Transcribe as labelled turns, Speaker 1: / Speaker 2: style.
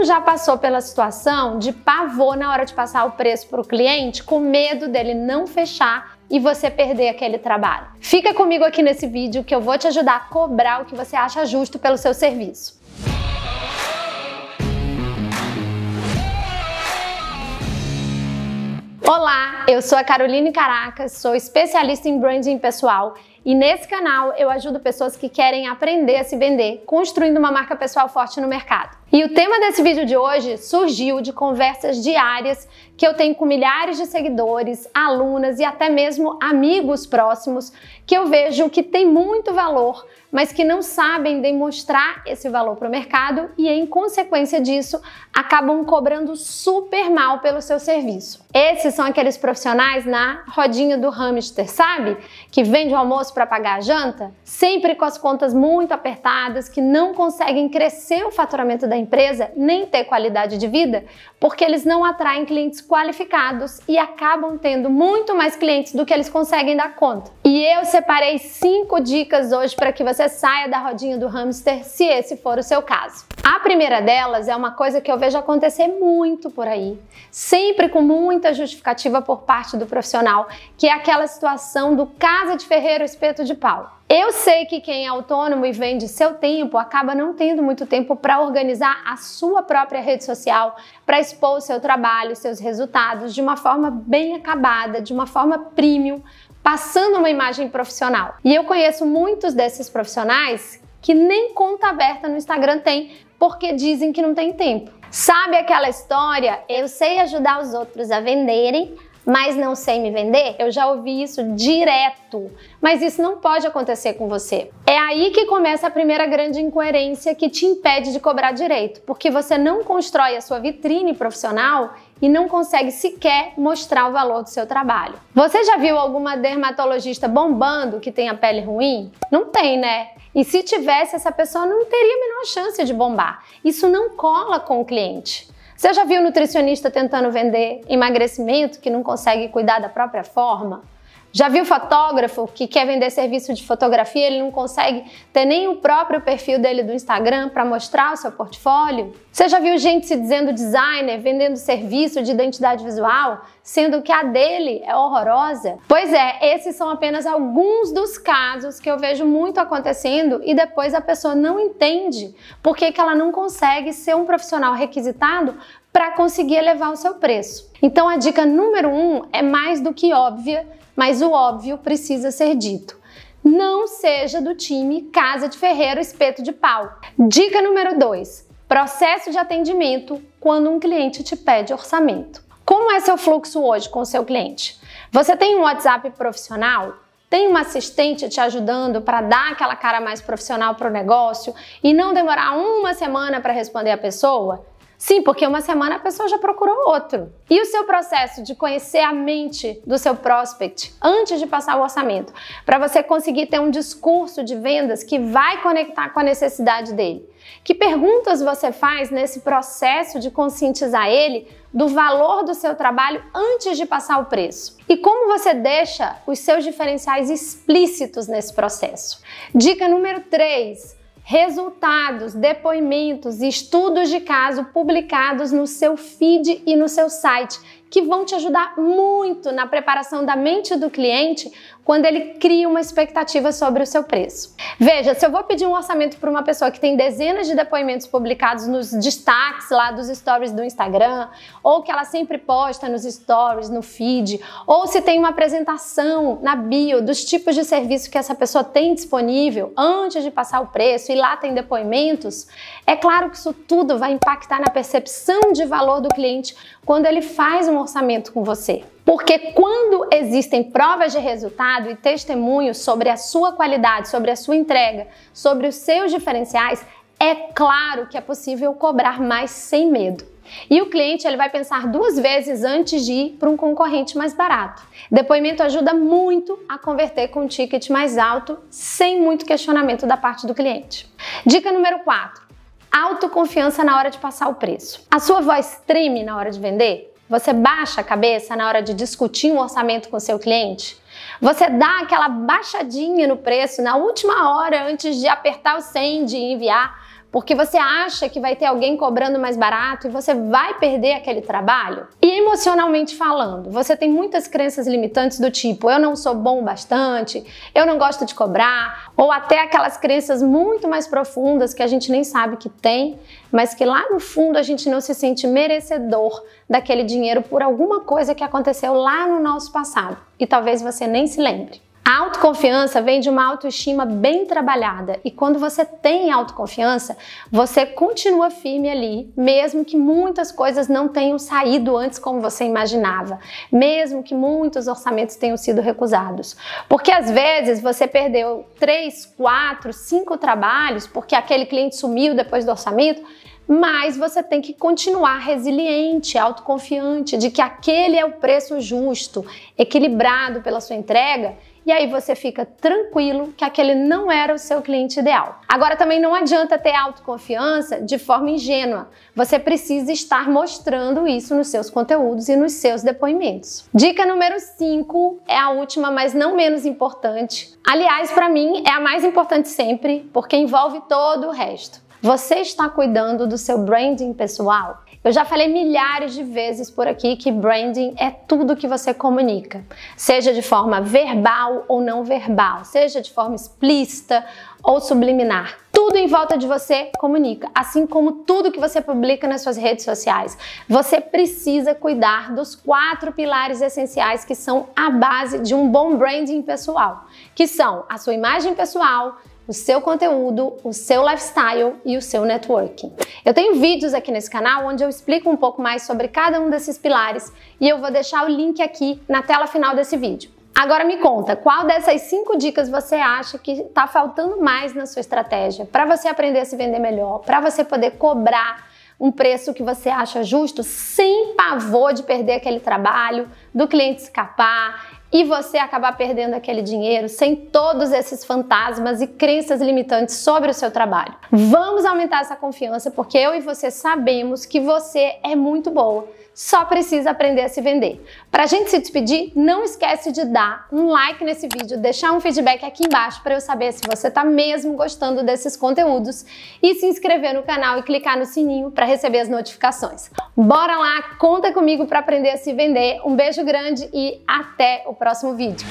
Speaker 1: não já passou pela situação de pavor na hora de passar o preço para o cliente, com medo dele não fechar e você perder aquele trabalho? Fica comigo aqui nesse vídeo que eu vou te ajudar a cobrar o que você acha justo pelo seu serviço. Olá, eu sou a Caroline Caracas, sou especialista em branding pessoal e nesse canal eu ajudo pessoas que querem aprender a se vender, construindo uma marca pessoal forte no mercado. E o tema desse vídeo de hoje surgiu de conversas diárias que eu tenho com milhares de seguidores, alunas e até mesmo amigos próximos que eu vejo que tem muito valor, mas que não sabem demonstrar esse valor para o mercado e, em consequência disso, acabam cobrando super mal pelo seu serviço. Esses são aqueles profissionais na rodinha do hamster, sabe? Que vende o almoço para pagar a janta, sempre com as contas muito apertadas, que não conseguem crescer o faturamento da empresa, nem ter qualidade de vida, porque eles não atraem clientes qualificados e acabam tendo muito mais clientes do que eles conseguem dar conta. E eu separei cinco dicas hoje para que você saia da rodinha do hamster, se esse for o seu caso. A primeira delas é uma coisa que eu vejo acontecer muito por aí, sempre com muita justificativa por parte do profissional, que é aquela situação do casa de ferreiro espeto de pau. Eu sei que quem é autônomo e vende seu tempo acaba não tendo muito tempo para organizar a sua própria rede social, para expor o seu trabalho, seus resultados de uma forma bem acabada, de uma forma premium, passando uma imagem profissional. E eu conheço muitos desses profissionais que nem conta aberta no Instagram tem, porque dizem que não tem tempo. Sabe aquela história? Eu sei ajudar os outros a venderem, mas não sei me vender? Eu já ouvi isso direto. Mas isso não pode acontecer com você. É aí que começa a primeira grande incoerência que te impede de cobrar direito, porque você não constrói a sua vitrine profissional e não consegue sequer mostrar o valor do seu trabalho. Você já viu alguma dermatologista bombando que tem a pele ruim? Não tem, né? E se tivesse, essa pessoa não teria a menor chance de bombar. Isso não cola com o cliente. Você já viu nutricionista tentando vender emagrecimento que não consegue cuidar da própria forma? Já viu fotógrafo que quer vender serviço de fotografia, ele não consegue ter nem o próprio perfil dele do Instagram para mostrar o seu portfólio? Você já viu gente se dizendo designer, vendendo serviço de identidade visual, sendo que a dele é horrorosa? Pois é, esses são apenas alguns dos casos que eu vejo muito acontecendo e depois a pessoa não entende por que, que ela não consegue ser um profissional requisitado para conseguir elevar o seu preço. Então a dica número um é mais do que óbvia, mas o óbvio precisa ser dito. Não seja do time Casa de Ferreiro Espeto de Pau. Dica número dois: processo de atendimento quando um cliente te pede orçamento. Como é seu fluxo hoje com o seu cliente? Você tem um WhatsApp profissional? Tem uma assistente te ajudando para dar aquela cara mais profissional para o negócio e não demorar uma semana para responder a pessoa? Sim, porque uma semana a pessoa já procurou outro. E o seu processo de conhecer a mente do seu prospect antes de passar o orçamento, para você conseguir ter um discurso de vendas que vai conectar com a necessidade dele. Que perguntas você faz nesse processo de conscientizar ele do valor do seu trabalho antes de passar o preço? E como você deixa os seus diferenciais explícitos nesse processo? Dica número 3 resultados, depoimentos e estudos de caso publicados no seu feed e no seu site que vão te ajudar muito na preparação da mente do cliente quando ele cria uma expectativa sobre o seu preço. Veja, se eu vou pedir um orçamento para uma pessoa que tem dezenas de depoimentos publicados nos destaques lá dos stories do Instagram, ou que ela sempre posta nos stories, no feed, ou se tem uma apresentação na bio dos tipos de serviço que essa pessoa tem disponível antes de passar o preço e lá tem depoimentos, é claro que isso tudo vai impactar na percepção de valor do cliente quando ele faz um orçamento com você. Porque quando existem provas de resultado e testemunhos sobre a sua qualidade, sobre a sua entrega, sobre os seus diferenciais, é claro que é possível cobrar mais sem medo. E o cliente ele vai pensar duas vezes antes de ir para um concorrente mais barato. Depoimento ajuda muito a converter com um ticket mais alto, sem muito questionamento da parte do cliente. Dica número 4: autoconfiança na hora de passar o preço. A sua voz treme na hora de vender? Você baixa a cabeça na hora de discutir um orçamento com seu cliente? Você dá aquela baixadinha no preço na última hora antes de apertar o send e enviar? porque você acha que vai ter alguém cobrando mais barato e você vai perder aquele trabalho? E emocionalmente falando, você tem muitas crenças limitantes do tipo eu não sou bom bastante, eu não gosto de cobrar, ou até aquelas crenças muito mais profundas que a gente nem sabe que tem, mas que lá no fundo a gente não se sente merecedor daquele dinheiro por alguma coisa que aconteceu lá no nosso passado e talvez você nem se lembre. A autoconfiança vem de uma autoestima bem trabalhada e quando você tem autoconfiança, você continua firme ali, mesmo que muitas coisas não tenham saído antes como você imaginava, mesmo que muitos orçamentos tenham sido recusados. Porque às vezes você perdeu três, quatro, cinco trabalhos porque aquele cliente sumiu depois do orçamento, mas você tem que continuar resiliente, autoconfiante de que aquele é o preço justo, equilibrado pela sua entrega e aí você fica tranquilo que aquele não era o seu cliente ideal. Agora também não adianta ter autoconfiança de forma ingênua. Você precisa estar mostrando isso nos seus conteúdos e nos seus depoimentos. Dica número 5 é a última, mas não menos importante. Aliás, para mim é a mais importante sempre, porque envolve todo o resto você está cuidando do seu branding pessoal? Eu já falei milhares de vezes por aqui que branding é tudo que você comunica, seja de forma verbal ou não verbal, seja de forma explícita ou subliminar. Tudo em volta de você comunica, assim como tudo que você publica nas suas redes sociais. Você precisa cuidar dos quatro pilares essenciais que são a base de um bom branding pessoal, que são a sua imagem pessoal, o seu conteúdo, o seu lifestyle e o seu networking. Eu tenho vídeos aqui nesse canal onde eu explico um pouco mais sobre cada um desses pilares e eu vou deixar o link aqui na tela final desse vídeo. Agora me conta, qual dessas cinco dicas você acha que está faltando mais na sua estratégia para você aprender a se vender melhor, para você poder cobrar um preço que você acha justo, sem pavor de perder aquele trabalho, do cliente escapar e você acabar perdendo aquele dinheiro, sem todos esses fantasmas e crenças limitantes sobre o seu trabalho. Vamos aumentar essa confiança porque eu e você sabemos que você é muito boa só precisa aprender a se vender. Para a gente se despedir, não esquece de dar um like nesse vídeo, deixar um feedback aqui embaixo para eu saber se você está mesmo gostando desses conteúdos e se inscrever no canal e clicar no sininho para receber as notificações. Bora lá, conta comigo para aprender a se vender. Um beijo grande e até o próximo vídeo.